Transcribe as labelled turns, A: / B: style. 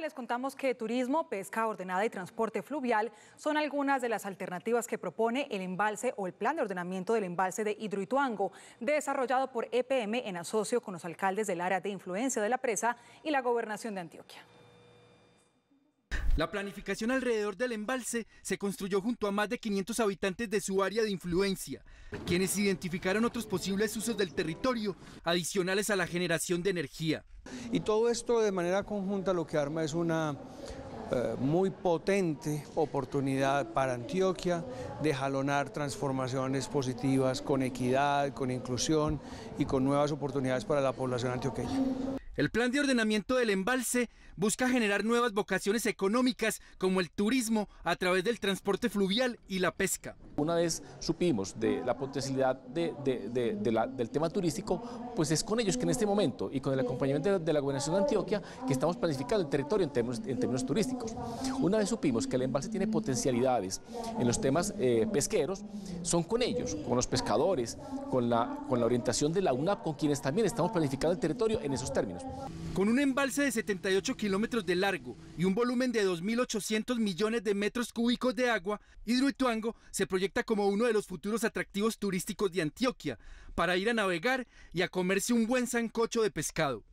A: les contamos que turismo, pesca ordenada y transporte fluvial son algunas de las alternativas que propone el embalse o el plan de ordenamiento del embalse de Hidroituango, desarrollado por EPM en asocio con los alcaldes del área de influencia de la presa y la gobernación de Antioquia.
B: La planificación alrededor del embalse se construyó junto a más de 500 habitantes de su área de influencia, quienes identificaron otros posibles usos del territorio adicionales a la generación de energía. Y todo esto
C: de manera conjunta lo que arma es una eh, muy potente oportunidad para Antioquia de jalonar transformaciones positivas con equidad, con inclusión y con nuevas oportunidades para la población antioqueña.
B: El plan de ordenamiento del embalse busca generar nuevas vocaciones económicas como el turismo a través del
D: transporte fluvial y la pesca. Una vez supimos de la potencialidad de, la, del tema turístico, pues es con ellos que en este momento y con el acompañamiento de la Gobernación de Antioquia que estamos planificando el territorio en términos, en términos turísticos. Una vez supimos que el embalse tiene potencialidades en los temas eh, pesqueros, son con ellos, con los pescadores, con la, con la orientación de la UNAP, con quienes también estamos planificando el territorio en esos términos.
B: Con un embalse de 78 kilómetros de largo y un volumen de 2.800 millones de metros cúbicos de agua, Hidroituango se proyecta como uno de los futuros atractivos turísticos de Antioquia para ir a navegar y a comerse un buen sancocho de pescado.